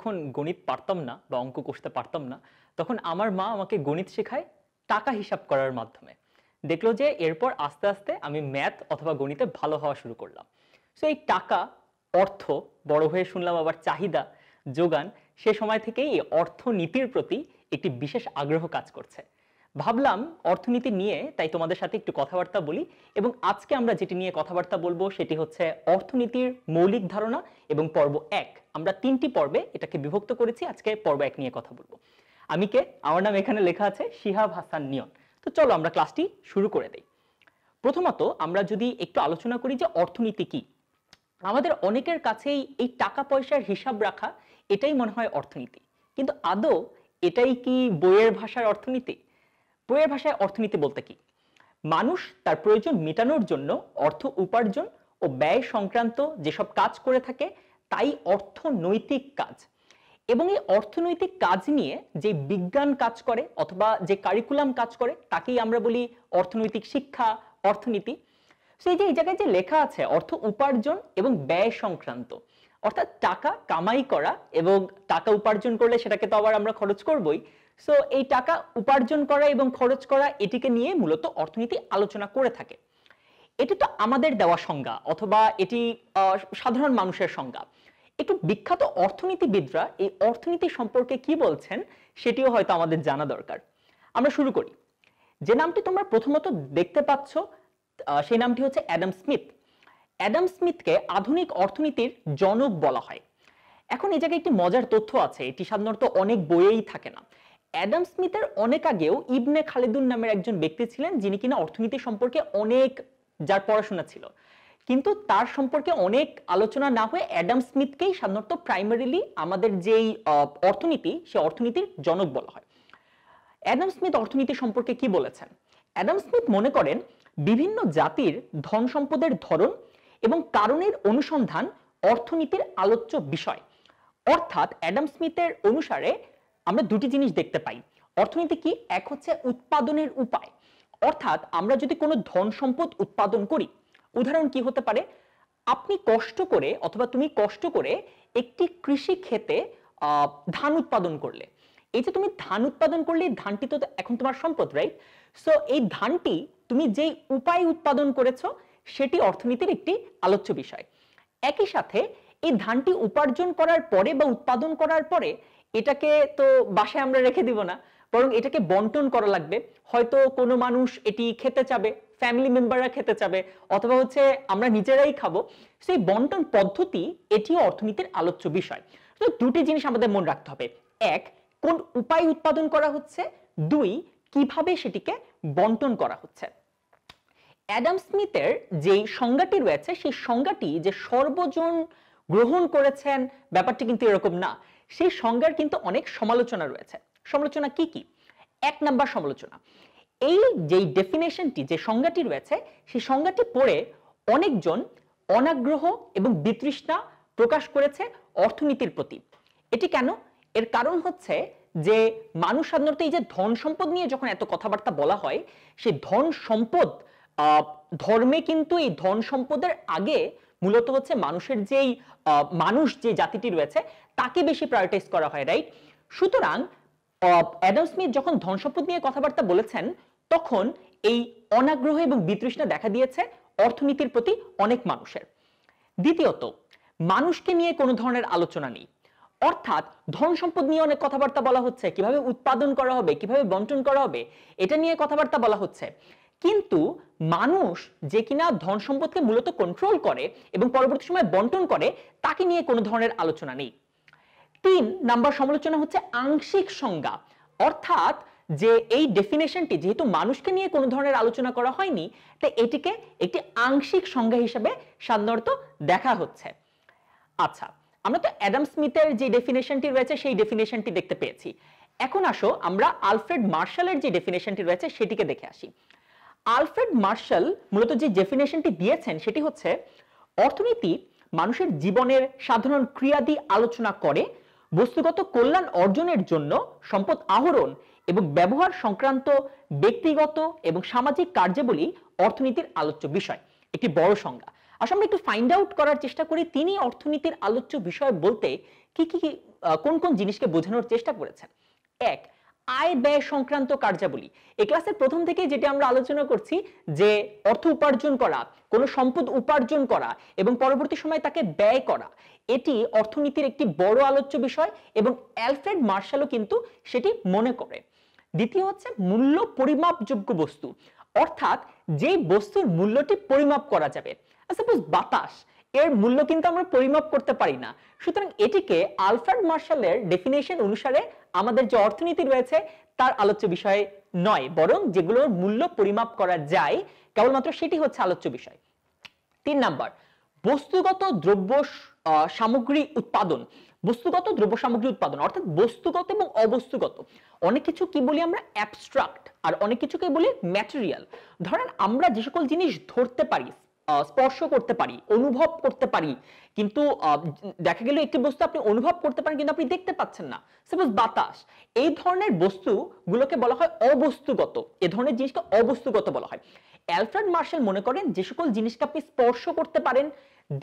যখন গণিত পারতাম না বা অঙ্ক কষতে পারতাম না তখন আমার মা আমাকে গণিত শেখায় টাকা হিসাব করার মাধ্যমে দেখলো যে এরপর আস্তে আস্তে আমি ম্যাথ অথবা গণিতে ভালো হওয়া শুরু করলাম সো এই টাকা অর্থ বড় হয়ে শুনলাম আবার চাহিদা যোগান সে সময় থেকেই অর্থনীতির প্রতি একটি বিশেষ আগ্রহ কাজ করছে ভাবলাম অর্থনীতি নিয়ে তাই তোমাদের সাথে একটু কথাবার্তা বলি এবং আজকে আমরা যেটি নিয়ে কথাবার্তা বলবো সেটি হচ্ছে অর্থনীতির মৌলিক ধারণা এবং পর্ব এক আমরা তিনটি পর্বে এটাকে বিভক্ত করেছি আজকে পর্ব এক নিয়ে কথা বলবো আমি কে আমার নাম এখানে লেখা আছে শিহাব হাসান নিয়ন তো চলো আমরা ক্লাসটি শুরু করে দিই প্রথমত আমরা যদি একটু আলোচনা করি যে অর্থনীতি কি আমাদের অনেকের কাছেই এই টাকা পয়সার হিসাব রাখা এটাই মনে হয় অর্থনীতি কিন্তু আদৌ এটাই কি বইয়ের ভাষার অর্থনীতি বইয়ের ভাষায় অর্থনীতি বলতে কি মানুষ তার প্রয়োজন মেটানোর জন্য অর্থ উপার্জন ও ব্যয় সংক্রান্ত যেসব কাজ করে থাকে তাই অর্থনৈতিক কাজ এবং এই অর্থনৈতিক কাজ নিয়ে যে বিজ্ঞান কাজ করে অথবা যে কারিকুলাম কাজ করে তাকেই আমরা বলি অর্থনৈতিক শিক্ষা অর্থনীতি সেই যে এই জায়গায় যে লেখা আছে অর্থ উপার্জন এবং ব্যয় সংক্রান্ত অর্থাৎ টাকা কামাই করা এবং টাকা উপার্জন করলে সেটাকে তো আবার আমরা খরচ করবই সো এই টাকা উপার্জন করা এবং খরচ করা এটিকে নিয়ে মূলত অর্থনীতি আলোচনা করে থাকে এটি তো আমাদের দেওয়া সংজ্ঞা অথবা এটি সাধারণ মানুষের সংজ্ঞা একটু বিখ্যাত অর্থনীতিবিদরা এই অর্থনীতি সম্পর্কে কি বলছেন সেটিও হয়তো আমাদের জানা দরকার আমরা শুরু করি যে নামটি তোমরা প্রথমত দেখতে পাচ্ছ সেই নামটি হচ্ছে অ্যাডাম স্মিথ অ্যাডাম স্মিথকে আধুনিক অর্থনীতির জনক বলা হয় এখন এই জায়গায় একটি মজার তথ্য আছে এটি সাধারণত অনেক বইয়েই থাকে না অ্যাডাম স্মিথের অনেক আগেও ইবনে খালেদুন নামের একজন ব্যক্তি ছিলেন যিনি কিনা অর্থনীতি সম্পর্কে অনেক যার পড়াশোনা ছিল কিন্তু তার সম্পর্কে অনেক আলোচনা না হয়ে অ্যাডাম স্মিথকেই সাধারণত প্রাইমারিলি আমাদের যেই অর্থনীতি সে অর্থনীতির জনক বলা হয় অ্যাডাম স্মিথ অর্থনীতি সম্পর্কে কি বলেছেন অ্যাডাম স্মিথ মনে করেন বিভিন্ন জাতির ধন সম্পদের ধরন এবং কারণের অনুসন্ধান অর্থনীতির আলোচ্য বিষয় অর্থাৎ অ্যাডাম স্মিথের অনুসারে আমরা দুটি জিনিস দেখতে পাই অর্থনীতি কি এক হচ্ছে উৎপাদনের উপায় অর্থাৎ আমরা যদি কোনো ধন সম্পদ উৎপাদন করি উদাহরণ কি হতে পারে আপনি কষ্ট করে অথবা তুমি কষ্ট করে একটি কৃষি ক্ষেতে ধান উৎপাদন করলে এই যে তুমি ধান উৎপাদন করলে ধানটি তো এখন তোমার সম্পদ রাইট সো এই ধানটি তুমি যেই উপায় উৎপাদন করেছো সেটি অর্থনীতির একটি আলোচ্য বিষয় একই সাথে এই ধানটি উপার্জন করার পরে বা উৎপাদন করার পরে এটাকে তো বাসায় আমরা রেখে দিব না বরং এটাকে বন্টন করা লাগবে হয়তো কোনো মানুষ এটি খেতে চাবে ফ্যামিলি মেম্বাররা খেতে চাবে অথবা হচ্ছে আমরা নিজেরাই খাবো সেই বন্টন পদ্ধতি এটি অর্থনীতির আলোচ্য বিষয় তো দুটি জিনিস আমাদের মনে রাখতে হবে এক কোন উপায় উৎপাদন করা হচ্ছে দুই কিভাবে সেটিকে বন্টন করা হচ্ছে অ্যাডাম স্মিথের যেই সংজ্ঞাটি রয়েছে সেই সংজ্ঞাটি যে সর্বজন গ্রহণ করেছেন ব্যাপারটি কিন্তু এরকম না সেই সংজ্ঞার কিন্তু অনেক সমালোচনা রয়েছে সমালোচনা কি কি এক নাম্বার সমালোচনা এই যেই ডেফিনেশনটি যে সংজ্ঞাটি রয়েছে সেই সংজ্ঞাটি পড়ে অনেকজন অনাগ্রহ এবং বিতৃষ্ণা প্রকাশ করেছে অর্থনীতির প্রতি এটি কেন এর কারণ হচ্ছে যে মানুষ সাধারণত এই যে ধন সম্পদ নিয়ে যখন এত কথাবার্তা বলা হয় সেই ধন সম্পদ ধর্মে কিন্তু এই ধন সম্পদের আগে মূলত হচ্ছে মানুষের যেই মানুষ যে জাতিটি রয়েছে তাকে বেশি প্রায়োরিটাইজ করা হয় রাইট সুতরাং অ্যাডাম স্মিথ যখন ধন সম্পদ নিয়ে কথাবার্তা বলেছেন তখন এই অনাগ্রহ এবং বিতৃষ্ণা দেখা দিয়েছে অর্থনীতির প্রতি অনেক মানুষের দ্বিতীয়ত মানুষকে নিয়ে কোনো ধরনের আলোচনা নেই অর্থাৎ ধন সম্পদ নিয়ে অনেক কথাবার্তা বলা হচ্ছে কিভাবে উৎপাদন করা হবে কিভাবে বন্টন করা হবে এটা নিয়ে কথাবার্তা বলা হচ্ছে কিন্তু মানুষ যে কিনা ধন সম্পদকে মূলত কন্ট্রোল করে এবং পরবর্তী সময় বন্টন করে তাকে নিয়ে কোনো ধরনের আলোচনা নেই তিন নাম্বার সমালোচনা হচ্ছে আংশিক সংজ্ঞা অর্থাৎ যে এই ডেফিনেশনটি যেহেতু মানুষকে নিয়ে কোনো ধরনের আলোচনা করা হয়নি তাই এটিকে একটি আংশিক সংজ্ঞা হিসেবে সাধারণত দেখা হচ্ছে আচ্ছা আমরা তো অ্যাডাম স্মিথের যে ডেফিনেশনটি রয়েছে সেই ডেফিনেশনটি দেখতে পেয়েছি এখন আসো আমরা আলফ্রেড মার্শালের যে ডেফিনেশনটি রয়েছে সেটিকে দেখে আসি আলফ্রেড মার্শাল মূলত যে ডেফিনেশনটি দিয়েছেন সেটি হচ্ছে অর্থনীতি মানুষের জীবনের সাধারণ ক্রিয়াদি আলোচনা করে বস্তুগত কল্যাণ অর্জনের জন্য সম্পদ আহরণ এবং ব্যবহার সংক্রান্ত ব্যক্তিগত এবং সামাজিক কার্যাবলী অর্থনীতির আলোচ্য বিষয় একটি বড় সংজ্ঞা আসলে আমরা একটু ফাইন্ড আউট করার চেষ্টা করি তিনি অর্থনীতির আলোচ্য বিষয় বলতে কি কি কোন কোন জিনিসকে বোঝানোর চেষ্টা করেছেন এক আয় ব্যয় সংক্রান্ত কার্যাবলী এই ক্লাসের প্রথম থেকে যেটি আমরা আলোচনা করছি যে অর্থ উপার্জন করা কোনো সম্পদ উপার্জন করা এবং পরবর্তী সময় তাকে ব্যয় করা এটি অর্থনীতির একটি বড় আলোচ্য বিষয় এবং অ্যালফ্রেড মার্শালও কিন্তু সেটি মনে করে দ্বিতীয় হচ্ছে মূল্য পরিমাপযোগ্য বস্তু অর্থাৎ যে বস্তুর মূল্যটি পরিমাপ করা যাবে সাপোজ বাতাস এর মূল্য কিন্তু আমরা পরিমাপ করতে পারি না সুতরাং এটিকে আলফ্রেড মার্শালের ডেফিনেশন অনুসারে আমাদের যে অর্থনীতি রয়েছে তার আলোচ্য বিষয় নয় বরং যেগুলোর মূল্য পরিমাপ করা যায় কেবলমাত্র সেটি হচ্ছে আলোচ্য বিষয় তিন নাম্বার বস্তুগত দ্রব্য সামগ্রী উৎপাদন বস্তুগত দ্রব্য সামগ্রী উৎপাদন অর্থাৎ বস্তুগত এবং অবস্তুগত অনেক কিছু কি বলি আমরা অ্যাবস্ট্রাক্ট আর অনেক কিছুকে বলি ম্যাটেরিয়াল ধরেন আমরা যে সকল জিনিস ধরতে পারি স্পর্শ করতে পারি অনুভব করতে পারি কিন্তু দেখা গেল একটি বস্তু আপনি অনুভব করতে পারেন কিন্তু আপনি দেখতে পাচ্ছেন না সাপোজ বাতাস এই ধরনের বস্তুগুলোকে বলা হয় অবস্তুগত এ ধরনের জিনিসকে অবস্তুগত বলা হয় অ্যালফ্রেড মার্শাল মনে করেন যে সকল জিনিসকে আপনি স্পর্শ করতে পারেন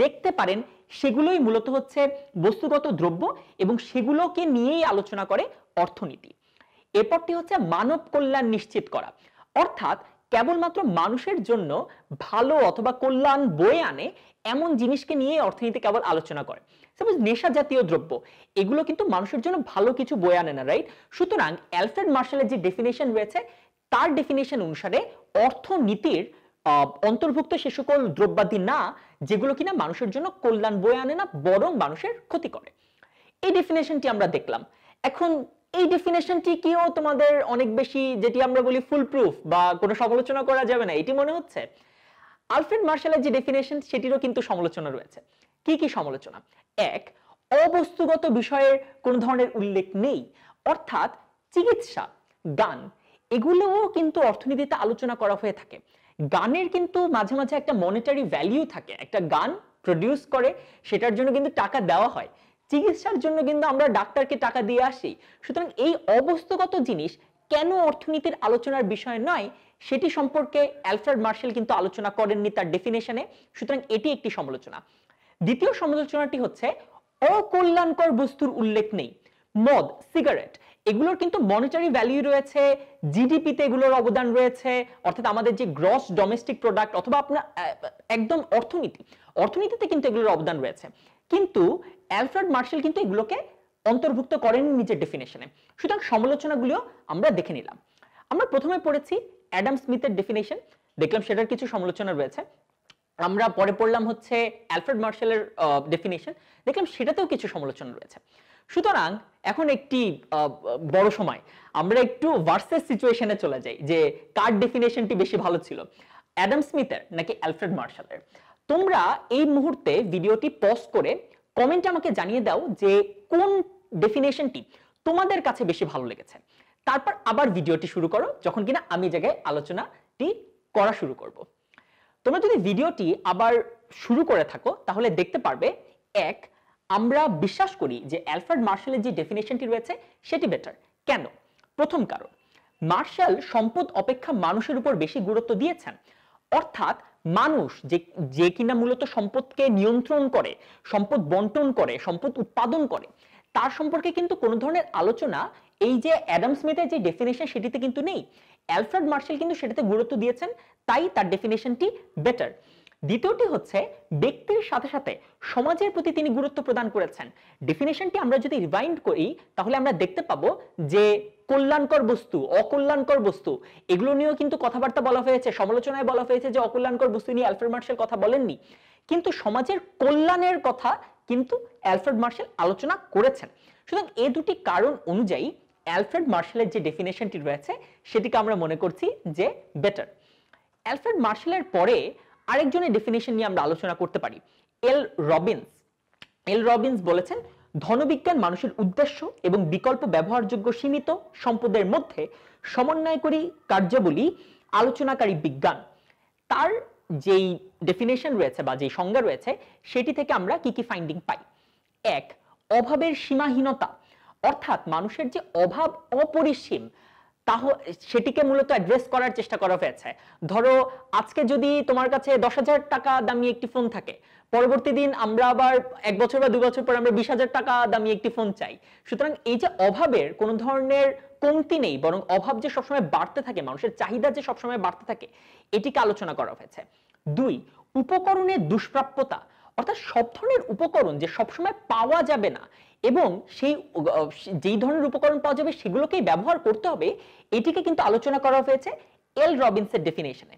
দেখতে পারেন সেগুলোই মূলত হচ্ছে বস্তুগত দ্রব্য এবং সেগুলোকে নিয়েই আলোচনা করে অর্থনীতি এরপরটি হচ্ছে মানব কল্যাণ নিশ্চিত করা অর্থাৎ কেবলমাত্র মানুষের জন্য ভালো অথবা কল্যাণ বয়ে আনে এমন জিনিসকে নিয়ে অর্থনীতি কেবল আলোচনা করে সাপোজ নেশা জাতীয় দ্রব্য এগুলো কিন্তু মানুষের জন্য ভালো কিছু বয়ে আনে না রাইট সুতরাং অ্যালফ্রেড মার্শালের যে ডেফিনেশন রয়েছে তার ডেফিনেশন অনুসারে অর্থনীতির অন্তর্ভুক্ত সে সকল দ্রব্যাদি না যেগুলো কিনা মানুষের জন্য কল্যাণ বয়ে আনে না বরং মানুষের ক্ষতি করে এই ডেফিনেশনটি আমরা দেখলাম এখন এই ডেফিনেশনটি কিও তোমাদের অনেক বেশি যেটি আমরা বলি ফুল প্রুফ বা কোনো সমালোচনা করা যাবে না এটি মনে হচ্ছে আলফ্রেড মার্শালের যে ডেফিনেশন সেটিরও কিন্তু সমালোচনা রয়েছে কি কি সমালোচনা এক অবস্তুগত বিষয়ের কোন ধরনের উল্লেখ নেই অর্থাৎ চিকিৎসা গান এগুলোও কিন্তু অর্থনীতিতে আলোচনা করা হয়ে থাকে গানের কিন্তু মাঝে মাঝে একটা মনিটারি ভ্যালিউ থাকে একটা গান প্রডিউস করে সেটার জন্য কিন্তু টাকা দেওয়া হয় চিকিৎসার জন্য কিন্তু আমরা ডাক্তারকে টাকা দিয়ে আসি সুতরাং এই অবস্থাগত জিনিস কেন অর্থনীতির আলোচনার বিষয় নয় সেটি সম্পর্কে অ্যালফ্রেড মার্শাল কিন্তু আলোচনা করেননি তার ডেফিনেশনে সুতরাং এটি একটি সমালোচনা দ্বিতীয় সমালোচনাটি হচ্ছে অকল্যাণকর বস্তুর উল্লেখ নেই মদ সিগারেট এগুলোর কিন্তু মনিটারি ভ্যালিউ রয়েছে জিডিপিতে এগুলোর অবদান রয়েছে অর্থাৎ আমাদের যে গ্রস ডোমেস্টিক প্রোডাক্ট অথবা আপনার একদম অর্থনীতি অর্থনীতিতে কিন্তু এগুলোর অবদান রয়েছে কিন্তু অ্যালফ্রেড মার্শাল কিন্তু এগুলোকে অন্তর্ভুক্ত করেন নিজের ডেফিনেশনে সুতরাং সমালোচনাগুলিও আমরা দেখে নিলাম আমরা প্রথমে পড়েছি অ্যাডাম স্মিথের ডেফিনেশন দেখলাম সেটার কিছু সমালোচনা রয়েছে আমরা পরে পড়লাম হচ্ছে অ্যালফ্রেড মার্শালের ডেফিনেশন দেখলাম সেটাতেও কিছু সমালোচনা রয়েছে সুতরাং এখন একটি বড় সময় আমরা একটু ভার্সেস সিচুয়েশনে চলে যাই যে কার ডেফিনেশনটি বেশি ভালো ছিল অ্যাডাম স্মিথের নাকি অ্যালফ্রেড মার্শালের তোমরা এই মুহূর্তে ভিডিওটি পজ করে কমেন্টে আমাকে জানিয়ে দাও যে কোন ডেফিনেশনটি তোমাদের কাছে বেশি ভালো লেগেছে তারপর আবার ভিডিওটি শুরু করো যখন কিনা আমি জায়গায় আলোচনাটি করা শুরু করব। তোমরা যদি ভিডিওটি আবার শুরু করে থাকো তাহলে দেখতে পারবে এক আমরা বিশ্বাস করি যে অ্যালফ্রেড মার্শালের যে ডেফিনেশনটি রয়েছে সেটি বেটার কেন প্রথম কারণ মার্শাল সম্পদ অপেক্ষা মানুষের উপর বেশি গুরুত্ব দিয়েছেন অর্থাৎ মানুষ যে যে কিনা মূলত সম্পদকে নিয়ন্ত্রণ করে সম্পদ বন্টন করে সম্পদ উৎপাদন করে তার সম্পর্কে কিন্তু কোনো ধরনের আলোচনা এই যে অ্যাডাম স্মিথের যে ডেফিনেশন সেটিতে কিন্তু নেই অ্যালফ্রেড মার্শাল কিন্তু সেটাতে গুরুত্ব দিয়েছেন তাই তার ডেফিনেশনটি বেটার দ্বিতীয়টি হচ্ছে ব্যক্তির সাথে সাথে সমাজের প্রতি তিনি গুরুত্ব প্রদান করেছেন ডেফিনেশনটি আমরা যদি রিভাইন্ড করি তাহলে আমরা দেখতে পাবো যে কল্যাণকর বস্তু অকল্যাণকর বস্তু এগুলো নিয়েও কিন্তু কথাবার্তা বলা হয়েছে সমালোচনায় বলা হয়েছে যে অকল্যাণকর বস্তু নিয়ে অ্যালফ্রেড মার্শাল কথা বলেননি কিন্তু সমাজের কল্যাণের কথা কিন্তু অ্যালফ্রেড মার্শাল আলোচনা করেছেন সুতরাং এ দুটি কারণ অনুযায়ী অ্যালফ্রেড মার্শালের যে ডেফিনেশনটি রয়েছে সেটিকে আমরা মনে করছি যে বেটার অ্যালফ্রেড মার্শালের পরে আরেকজনের ডেফিনেশন নিয়ে আমরা আলোচনা করতে পারি এল রবিন্স এল রবিন্স বলেছেন ধনবিজ্ঞান মানুষের উদ্দেশ্য এবং বিকল্প ব্যবহারযোগ্য সীমিত সম্পদের মধ্যে সমন্বয়করী কার্যাবলী আলোচনাকারী বিজ্ঞান তার যেই ডেফিনেশন রয়েছে বা যেই সংজ্ঞা রয়েছে সেটি থেকে আমরা কি কি ফাইন্ডিং পাই এক অভাবের সীমাহীনতা অর্থাৎ মানুষের যে অভাব অপরিসীম তাহ সেটিকে মূলত অ্যাড্রেস করার চেষ্টা করা হয়েছে ধরো আজকে যদি তোমার কাছে দশ হাজার টাকা দামি একটি ফোন থাকে পরবর্তী দিন আমরা আবার এক বছর বা দু বছর পর আমরা বিশ হাজার টাকা দামি একটি ফোন চাই সুতরাং এই যে অভাবের কোন ধরনের কমতি নেই বরং অভাব যে সবসময় বাড়তে থাকে মানুষের চাহিদা যে সবসময় বাড়তে থাকে এটিকে আলোচনা করা হয়েছে দুই উপকরণের দুষ্প্রাপ্যতা অর্থাৎ সব ধরনের উপকরণ যে সবসময় পাওয়া যাবে না এবং সেই যেই ধরনের উপকরণ পাওয়া যাবে সেগুলোকেই ব্যবহার করতে হবে এটিকে কিন্তু আলোচনা করা হয়েছে এল রবিনসের ডেফিনেশনে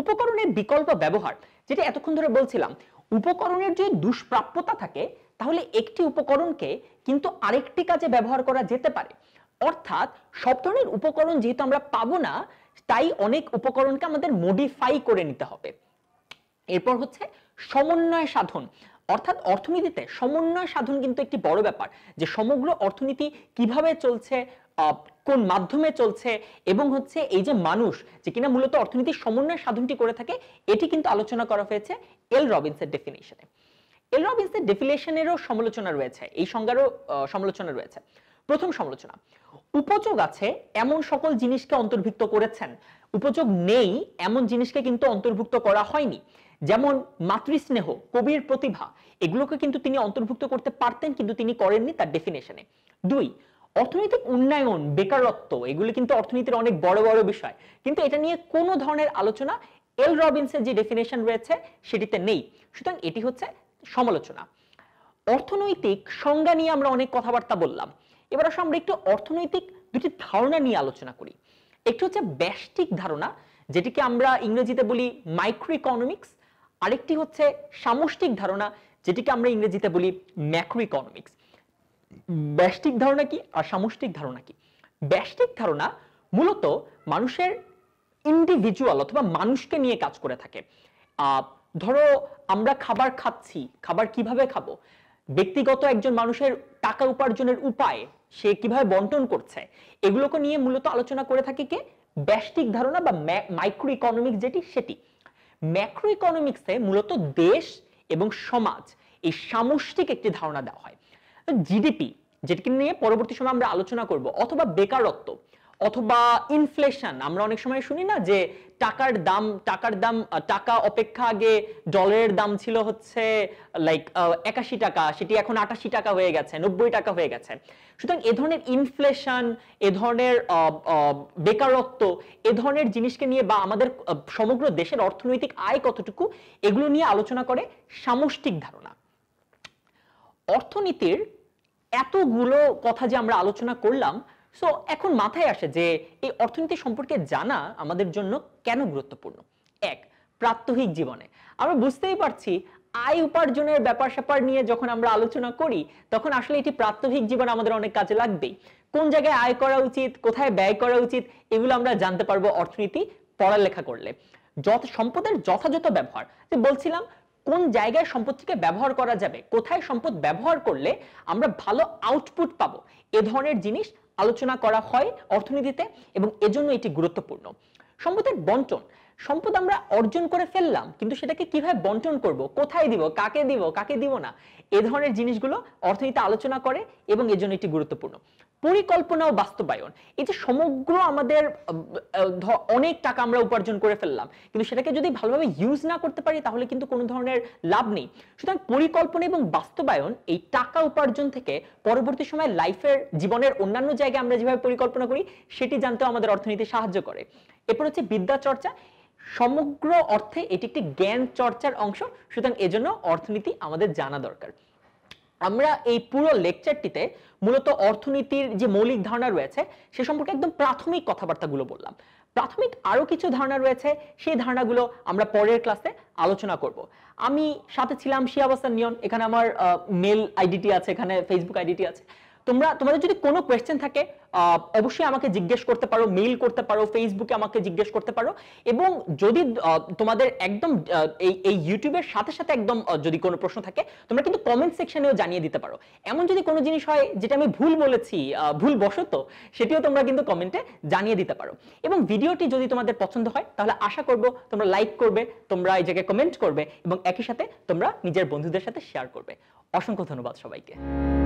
উপকরণের বিকল্প ব্যবহার যেটা এতক্ষণ ধরে বলছিলাম উপকরণের যে দুষ্প্রাপ্যতা থাকে তাহলে একটি উপকরণকে কিন্তু আরেকটি কাজে ব্যবহার করা যেতে পারে অর্থাৎ সব ধরনের উপকরণ যেহেতু আমরা পাবো না তাই অনেক উপকরণকে আমাদের মডিফাই করে নিতে হবে এরপর হচ্ছে সমন্বয় সাধন অর্থাৎ অর্থনীতিতে সমন্বয় সাধন কিন্তু একটি বড় ব্যাপার যে সমগ্র অর্থনীতি কিভাবে চলছে কোন মাধ্যমে চলছে এবং হচ্ছে এই যে মানুষ যে কিনা মূলত অর্থনীতির সমন্বয় সাধনটি করে থাকে এটি কিন্তু আলোচনা করা হয়েছে এল রবিন্সের ডেফিনেশনে এল রবিন্সের ডেফিনেশনেরও সমালোচনা রয়েছে এই সংজ্ঞারও সমালোচনা রয়েছে প্রথম সমালোচনা উপযোগ আছে এমন সকল জিনিসকে অন্তর্ভুক্ত করেছেন উপযোগ নেই এমন জিনিসকে কিন্তু অন্তর্ভুক্ত করা হয়নি যেমন মাতৃস্নেহ কবির প্রতিভা এগুলোকে কিন্তু তিনি অন্তর্ভুক্ত করতে পারতেন কিন্তু তিনি করেননি তার ডেফিনেশনে দুই অর্থনৈতিক উন্নয়ন বেকারত্ব এগুলি কিন্তু অর্থনীতির অনেক বড় বড় বিষয় কিন্তু এটা নিয়ে কোনো ধরনের আলোচনা এল রবিনসের যে ডেফিনেশন রয়েছে সেটিতে নেই সুতরাং এটি হচ্ছে সমালোচনা অর্থনৈতিক সংজ্ঞা নিয়ে আমরা অনেক কথাবার্তা বললাম এবার আসলে আমরা একটু অর্থনৈতিক দুটি ধারণা নিয়ে আলোচনা করি একটি হচ্ছে ব্যষ্টিক ধারণা যেটিকে আমরা ইংরেজিতে বলি মাইক্রো ইকোনমিক্স আরেকটি হচ্ছে সামষ্টিক ধারণা যেটিকে আমরা ইংরেজিতে বলি ম্যাক্রো ইকোনমিক্স ব্যষ্টিক ধারণা কি আর সামষ্টিক ধারণা কি ব্যষ্টিক ধারণা মূলত মানুষের ইন্ডিভিজুয়াল অথবা মানুষকে নিয়ে কাজ করে থাকে ধরো আমরা খাবার খাচ্ছি খাবার কিভাবে খাবো ব্যক্তিগত একজন মানুষের টাকা উপার্জনের উপায় সে কিভাবে বন্টন করছে এগুলোকে নিয়ে মূলত আলোচনা করে থাকে কে ব্যষ্টিক ধারণা বা মাইক্রো ইকোনমিক্স যেটি সেটি ম্যাক্রো ইকোনমিক্সে মূলত দেশ এবং সমাজ এই সামষ্টিক একটি ধারণা দেওয়া হয় জিডিপি যেটাকে নিয়ে পরবর্তী সময় আমরা আলোচনা করব অথবা বেকারত্ব অথবা ইনফ্লেশন আমরা অনেক সময় শুনি না যে টাকার দাম টাকার দাম টাকা অপেক্ষা আগে ডলারের দাম ছিল হচ্ছে লাইক একাশি টাকা সেটি এখন আটাশি টাকা হয়ে গেছে নব্বই টাকা হয়ে গেছে সুতরাং এ ধরনের ইনফ্লেশন এ ধরনের বেকারত্ব এ ধরনের জিনিসকে নিয়ে বা আমাদের সমগ্র দেশের অর্থনৈতিক আয় কতটুকু এগুলো নিয়ে আলোচনা করে সামষ্টিক ধারণা অর্থনীতির এতগুলো কথা যে আমরা আলোচনা করলাম সো এখন মাথায় আসে যে এই অর্থনীতি সম্পর্কে জানা আমাদের জন্য কেন গুরুত্বপূর্ণ এক প্রাত্যহিক জীবনে আমরা বুঝতেই পারছি আয় উপার্জনের ব্যাপার স্যাপার নিয়ে যখন আমরা আলোচনা করি তখন আসলে এটি প্রাত্যহিক জীবন আমাদের অনেক কাজে লাগবেই কোন জায়গায় আয় করা উচিত কোথায় ব্যয় করা উচিত এগুলো আমরা জানতে পারবো অর্থনীতি পড়ালেখা করলে যত সম্পদের যথাযথ ব্যবহার যে বলছিলাম কোন জায়গায় সম্পত্তিকে ব্যবহার করা যাবে কোথায় সম্পদ ব্যবহার করলে আমরা ভালো আউটপুট পাবো এ ধরনের জিনিস আলোচনা করা হয় অর্থনীতিতে এবং এজন্য এটি গুরুত্বপূর্ণ সম্পদের বন্টন সম্পদ আমরা অর্জন করে ফেললাম কিন্তু সেটাকে কিভাবে বন্টন করব কোথায় দিব কাকে দিব কাকে দিব না এ ধরনের জিনিসগুলো অর্থনীতি আলোচনা করে এবং এজন্য এটি গুরুত্বপূর্ণ পরিকল্পনা ও বাস্তবায়ন এই যে সমগ্র আমাদের অনেক টাকা আমরা উপার্জন করে ফেললাম কিন্তু সেটাকে যদি ভালোভাবে ইউজ না করতে পারি তাহলে কিন্তু কোনো ধরনের লাভ নেই সুতরাং পরিকল্পনা এবং বাস্তবায়ন এই টাকা উপার্জন থেকে পরবর্তী সময় লাইফের জীবনের অন্যান্য জায়গায় আমরা যেভাবে পরিকল্পনা করি সেটি জানতেও আমাদের অর্থনীতি সাহায্য করে এরপর হচ্ছে বিদ্যা চর্চা সমগ্র অর্থে এটি একটি জ্ঞান চর্চার অংশ সুতরাং এজন্য অর্থনীতি আমাদের জানা দরকার আমরা এই পুরো লেকচারটিতে মূলত অর্থনীতির যে মৌলিক ধারণা রয়েছে সে সম্পর্কে একদম প্রাথমিক কথাবার্তাগুলো বললাম প্রাথমিক আরও কিছু ধারণা রয়েছে সেই ধারণাগুলো আমরা পরের ক্লাসে আলোচনা করব আমি সাথে ছিলাম শিয়াবাসান নিয়ন এখানে আমার মেল আইডিটি আছে এখানে ফেসবুক আইডিটি আছে তোমরা তোমাদের যদি কোনো কোয়েশ্চেন থাকে অবশ্যই আমাকে জিজ্ঞেস করতে পারো মেইল করতে পারো ফেসবুকে আমাকে জিজ্ঞেস করতে পারো এবং যদি তোমাদের একদম এই এই ইউটিউবের সাথে সাথে একদম যদি কোনো প্রশ্ন থাকে তোমরা কিন্তু কমেন্ট সেকশনেও জানিয়ে দিতে পারো এমন যদি কোনো জিনিস হয় যেটা আমি ভুল বলেছি ভুল বশত সেটিও তোমরা কিন্তু কমেন্টে জানিয়ে দিতে পারো এবং ভিডিওটি যদি তোমাদের পছন্দ হয় তাহলে আশা করব তোমরা লাইক করবে তোমরা এই জায়গায় কমেন্ট করবে এবং একই সাথে তোমরা নিজের বন্ধুদের সাথে শেয়ার করবে অসংখ্য ধন্যবাদ সবাইকে